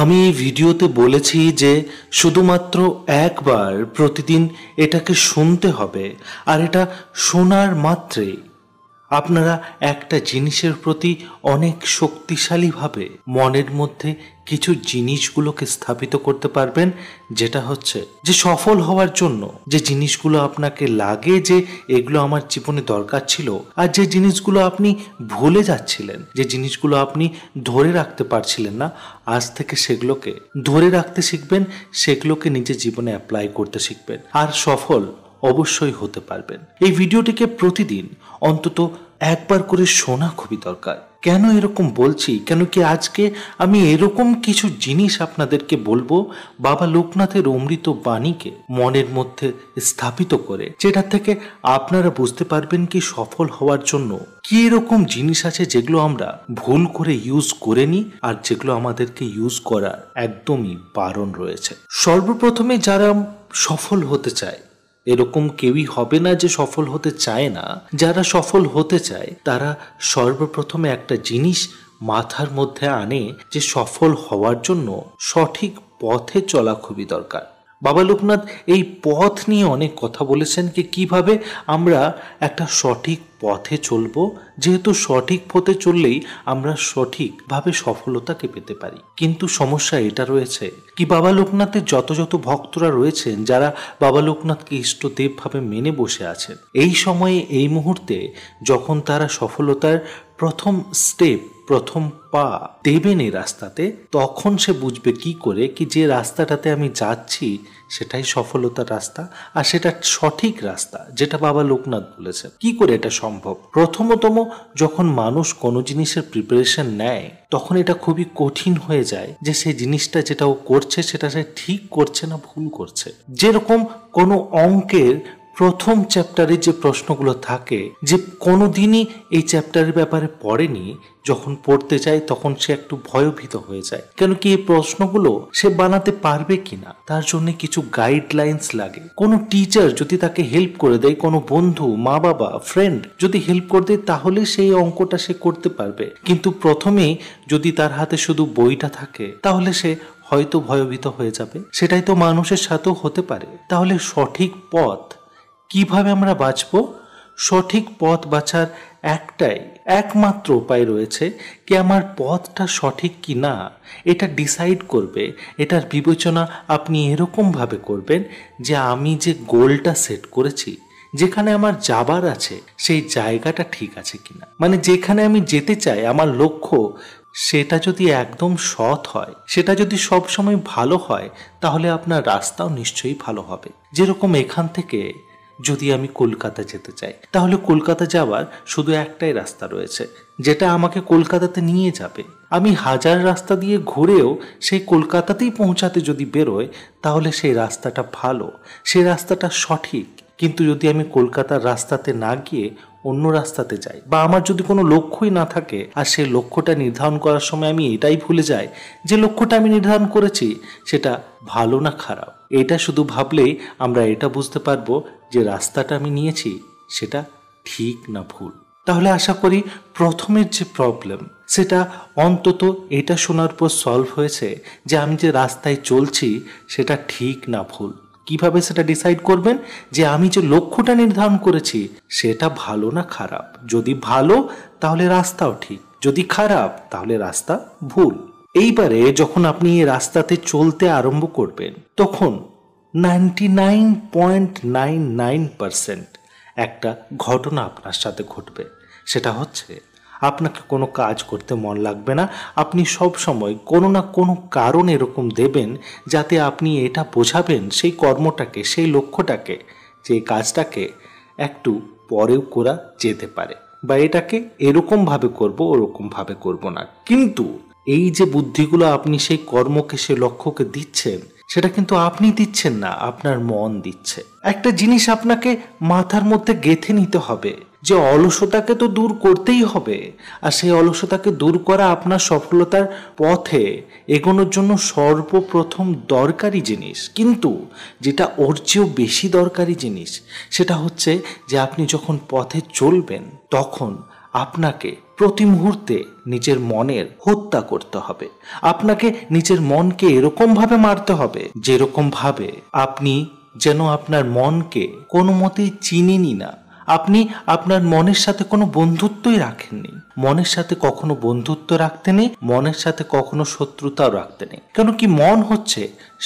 আমি এই ভিডিওতে বলেছি যে শুধুমাত্র একবার প্রতিদিন এটাকে শুনতে হবে আর এটা শোনার মাত্রেই আপনারা একটা জিনিসের প্রতি অনেক শক্তিশালীভাবে মনের মধ্যে কিছু জিনিসগুলোকে স্থাপিত করতে পারবেন যেটা হচ্ছে যে সফল হওয়ার জন্য যে জিনিসগুলো আপনাকে লাগে যে এগুলো আমার জীবনে দরকার ছিল আর যে জিনিসগুলো আপনি ভুলে যাচ্ছিলেন যে জিনিসগুলো আপনি ধরে রাখতে পারছিলেন না আজ থেকে সেগুলোকে ধরে রাখতে শিখবেন সেগুলোকে নিজের জীবনে অ্যাপ্লাই করতে শিখবেন আর সফল অবশ্যই হতে পারবেন এই ভিডিওটিকে প্রতিদিন অন্তত একবার করে শোনা খুবই দরকার কেন এরকম বলছি কেন কি আজকে আমি এরকম কিছু জিনিস আপনাদেরকে বলবো বাবা লোকনাথের অমৃত বাণীকে মনের মধ্যে স্থাপিত করে যেটা থেকে আপনারা বুঝতে পারবেন কি সফল হওয়ার জন্য কি এরকম জিনিস আছে যেগুলো আমরা ভুল করে ইউজ করে নিই আর যেগুলো আমাদেরকে ইউজ করার একদমই বারণ রয়েছে সর্বপ্রথমে যারা সফল হতে চায় এরকম কেউই হবে না যে সফল হতে চায় না যারা সফল হতে চায় তারা সর্বপ্রথমে একটা জিনিস মাথার মধ্যে আনে যে সফল হওয়ার জন্য সঠিক পথে চলা খুবই দরকার বাবা লোকনাথ এই পথ নিয়ে অনেক কথা বলেছেন যে কিভাবে আমরা একটা সঠিক পথে চলব যেহেতু সঠিক পথে চললেই আমরা সঠিকভাবে সফলতাকে পেতে পারি কিন্তু সমস্যা এটা রয়েছে কি বাবা লোকনাথের যত যত ভক্তরা রয়েছেন যারা বাবা লোকনাথকে ইষ্টদেবভাবে মেনে বসে আছেন এই সময়ে এই মুহূর্তে যখন তারা সফলতার প্রথম স্টেপ প্রথম পা দেবেন এই রাস্তাতে তখন সে বুঝবে কি করে কি যে রাস্তাটাতে আমি যাচ্ছি সেটাই সফলতার রাস্তা আর সেটা সঠিক রাস্তা যেটা বাবা লোকনাথ বলেছেন কি করে এটা সম্ভব প্রথমতম যখন মানুষ কোনো জিনিসের প্রিপারেশন নেয় তখন এটা খুবই কঠিন হয়ে যায় যে সেই জিনিসটা যেটা ও করছে সেটা সে ঠিক করছে না ভুল করছে যেরকম কোনো অঙ্কের প্রথম চ্যাপ্টারে যে প্রশ্নগুলো থাকে যে কোনোদিনই এই চ্যাপ্টারের ব্যাপারে পড়েনি যখন পড়তে যায় তখন সে একটু ভয়ভীত হয়ে যায় কেন কি এই প্রশ্নগুলো সে বানাতে পারবে কিনা তার জন্য কিছু গাইডলাইন্স লাগে কোনো টিচার যদি তাকে হেল্প করে দেয় কোনো বন্ধু মা বাবা ফ্রেন্ড যদি হেল্প করে দেয় তাহলে সেই অঙ্কটা সে করতে পারবে কিন্তু প্রথমে যদি তার হাতে শুধু বইটা থাকে তাহলে সে হয়তো ভয়ভীত হয়ে যাবে সেটাই তো মানুষের সাথেও হতে পারে তাহলে সঠিক পথ কিভাবে আমরা বাঁচব সঠিক পথ বাঁচার একটাই একমাত্র উপায় রয়েছে কি আমার পথটা সঠিক কি না এটা ডিসাইড করবে এটার বিবেচনা আপনি এরকমভাবে করবেন যে আমি যে গোলটা সেট করেছি যেখানে আমার যাবার আছে সেই জায়গাটা ঠিক আছে কি না মানে যেখানে আমি যেতে চাই আমার লক্ষ্য সেটা যদি একদম সৎ হয় সেটা যদি সবসময় ভালো হয় তাহলে আপনার রাস্তাও নিশ্চয়ই ভালো হবে যেরকম এখান থেকে যদি আমি কলকাতা যেতে চাই তাহলে কলকাতা যাওয়ার শুধু একটাই রাস্তা রয়েছে যেটা আমাকে কলকাতাতে নিয়ে যাবে আমি হাজার রাস্তা দিয়ে ঘুরেও সেই কলকাতাতেই পৌঁছাতে যদি বেরোয় তাহলে সেই রাস্তাটা ভালো সেই রাস্তাটা সঠিক কিন্তু যদি আমি কলকাতার রাস্তাতে না গিয়ে অন্য রাস্তাতে যাই বা আমার যদি কোনো লক্ষ্যই না থাকে আর সেই লক্ষ্যটা নির্ধারণ করার সময় আমি এটাই ভুলে যাই যে লক্ষ্যটা আমি নির্ধারণ করেছি সেটা ভালো না খারাপ এটা শুধু ভাবলেই আমরা এটা বুঝতে পারবো যে রাস্তাটা আমি নিয়েছি সেটা ঠিক না ভুল তাহলে আশা করি প্রথমের যে প্রবলেম সেটা অন্তত এটা শোনার পর সলভ হয়েছে যে আমি যে রাস্তায় চলছি সেটা ঠিক না ভুল কিভাবে সেটা ডিসাইড করবেন যে আমি যে লক্ষ্যটা নির্ধারণ করেছি সেটা ভালো না খারাপ যদি ভালো তাহলে রাস্তাও ঠিক যদি খারাপ তাহলে রাস্তা ভুল এইবারে যখন আপনি এই রাস্তাতে চলতে আরম্ভ করবেন তখন ninety nine point nine nine percent একটা ঘটনা আপনার সাথে ঘটবে সেটা হচ্ছে আপনাকে কোনো কাজ করতে মন লাগবে না আপনি সব সময় কোনো না কোনো কারণ এরকম দেবেন যাতে আপনি এটা বোঝাবেন সেই কর্মটাকে সেই লক্ষ্যটাকে যে কাজটাকে একটু পরেও করা যেতে পারে বা এটাকে এরকমভাবে করবো ওরকমভাবে করব না কিন্তু এই যে বুদ্ধিগুলো আপনি সেই কর্মকে সে লক্ষ্যকে দিচ্ছেন সেটা কিন্তু আপনি দিচ্ছেন না আপনার মন দিচ্ছে একটা জিনিস আপনাকে মাথার মধ্যে গেথে নিতে হবে যে অলসতাকে তো দূর করতেই হবে আর সেই অলসতাকে দূর করা আপনার সফলতার পথে এগোনোর জন্য সর্বপ্রথম দরকারি জিনিস কিন্তু যেটা ওর চেয়েও বেশি দরকারি জিনিস সেটা হচ্ছে যে আপনি যখন পথে চলবেন তখন আপনাকে প্রতি মুহূর্তে নিজের মনের হত্যা করতে হবে আপনাকে নিজের মনকে এরকমভাবে মারতে হবে যেরকমভাবে আপনি যেন আপনার মনকে কোনো মতেই চিনিনি না আপনি আপনার মনের সাথে কোনো বন্ধুত্বই রাখেননি মনের সাথে কখনো বন্ধুত্ব রাখতে নেই মনের সাথে কখনো শত্রুতাও রাখতে নেই কেন কি মন হচ্ছে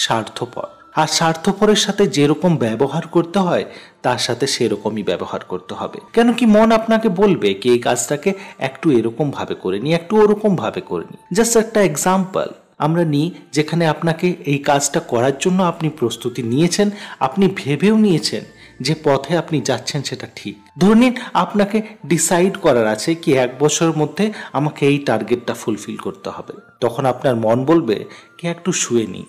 স্বার্থপর আর স্বার্থপরের সাথে যেরকম ব্যবহার করতে হয় তার সাথে সেরকমই ব্যবহার করতে হবে কেন কি মন আপনাকে বলবে কি এই কাজটাকে একটু এরকম ভাবে করে নি একটু ওরকম ভাবে করে নি জাস্ট একটা এক্সাম্পল আমরা নিই যেখানে আপনাকে এই কাজটা করার জন্য আপনি প্রস্তুতি নিয়েছেন আপনি ভেবেও নিয়েছেন যে পথে আপনি যাচ্ছেন সেটা ঠিক ধরে নিন আপনাকে ডিসাইড করার আছে কি এক বছরের মধ্যে আমাকে এই টার্গেটটা ফুলফিল করতে হবে তখন আপনার মন বলবে কি একটু শুয়ে নিই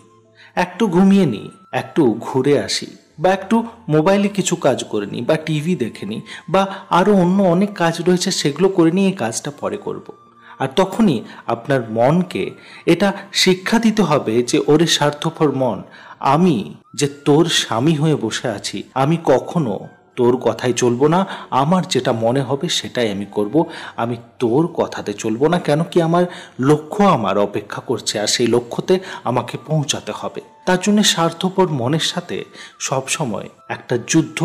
একটু ঘুমিয়ে নিই একটু ঘুরে আসি বা একটু মোবাইলে কিছু কাজ করে নিই বা টিভি দেখে নিই বা আরও অন্য অনেক কাজ রয়েছে সেগুলো করে নিয়ে এই কাজটা পরে করব। আর তখনই আপনার মনকে এটা শিক্ষা দিতে হবে যে ওরে স্বার্থপর মন আমি যে তোর স্বামী হয়ে বসে আছি আমি কখনো তোর কথায় চলবো না আমার যেটা মনে হবে সেটাই আমি করব আমি তোর কথাতে চলবো না কেন কি আমার লক্ষ্য আমার অপেক্ষা করছে আর সেই লক্ষ্যতে আমাকে পৌঁছাতে হবে তার জন্য স্বার্থপর মনের সাথে সবসময় একটা যুদ্ধ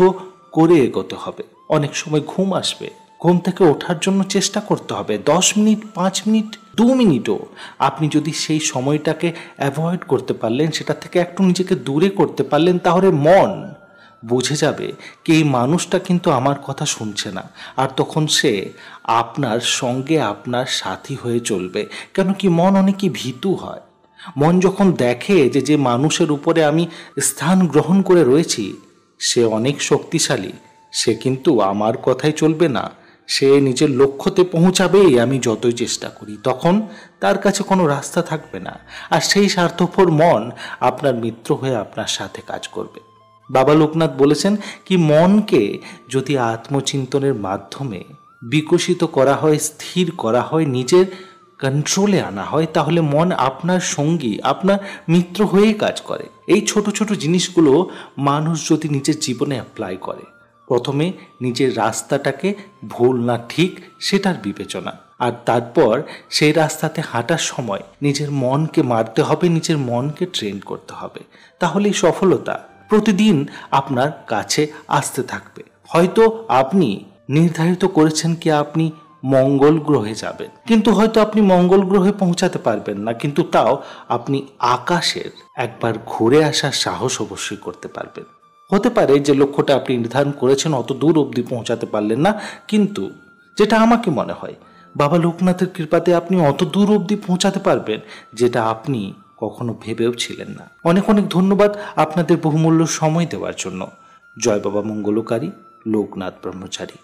করে এগোতে হবে অনেক সময় ঘুম আসবে ঘুম থেকে ওঠার জন্য চেষ্টা করতে হবে দশ মিনিট পাঁচ মিনিট দু মিনিটও আপনি যদি সেই সময়টাকে অ্যাভয়েড করতে পারলেন সেটা থেকে একটু নিজেকে দূরে করতে পারলেন তাহলে মন বুঝে যাবে কি এই মানুষটা কিন্তু আমার কথা শুনছে না আর তখন সে আপনার সঙ্গে আপনার সাথী হয়ে চলবে কেন কি মন অনেকই ভীতু হয় মন যখন দেখে যে যে মানুষের উপরে আমি স্থান গ্রহণ করে রয়েছি সে অনেক শক্তিশালী সে কিন্তু আমার কথাই চলবে না সে নিজের লক্ষ্যতে পৌঁছাবেই আমি যতই চেষ্টা করি তখন তার কাছে কোনো রাস্তা থাকবে না আর সেই স্বার্থপর মন আপনার মিত্র হয়ে আপনার সাথে কাজ করবে বাবা লোকনাথ বলেছেন কি মনকে যদি আত্মচিন্তনের মাধ্যমে বিকশিত করা হয় স্থির করা হয় নিজের কন্ট্রোলে আনা হয় তাহলে মন আপনার সঙ্গী আপনার মিত্র হয়েই কাজ করে এই ছোট ছোট জিনিসগুলো মানুষ যদি নিজের জীবনে অ্যাপ্লাই করে প্রথমে নিজের রাস্তাটাকে ভুল না ঠিক সেটার বিবেচনা আর তারপর সেই রাস্তাতে হাঁটার সময় নিজের মনকে মারতে হবে নিজের মনকে ট্রেন করতে হবে তাহলেই সফলতা প্রতিদিন আপনার কাছে আসতে থাকবে হয়তো আপনি নির্ধারিত করেছেন কি আপনি মঙ্গল গ্রহে যাবেন কিন্তু হয়তো আপনি মঙ্গল গ্রহে পৌঁছাতে পারবেন না কিন্তু তাও আপনি আকাশের একবার ঘুরে আসার সাহস অবশ্যই করতে পারবেন হতে পারে যে লক্ষ্যটা আপনি নির্ধারণ করেছেন অত দূর অবধি পৌঁছাতে পারলেন না কিন্তু যেটা আমাকে মনে হয় বাবা লোকনাথের কৃপাতে আপনি অত দূর অবধি পৌঁছাতে পারবেন যেটা আপনি কখনো ভেবেও ছিলেন না অনেক অনেক ধন্যবাদ আপনাদের বহুমূল্য সময় দেওয়ার জন্য জয় বাবা মঙ্গলকারী লোকনাথ ব্রহ্মচারী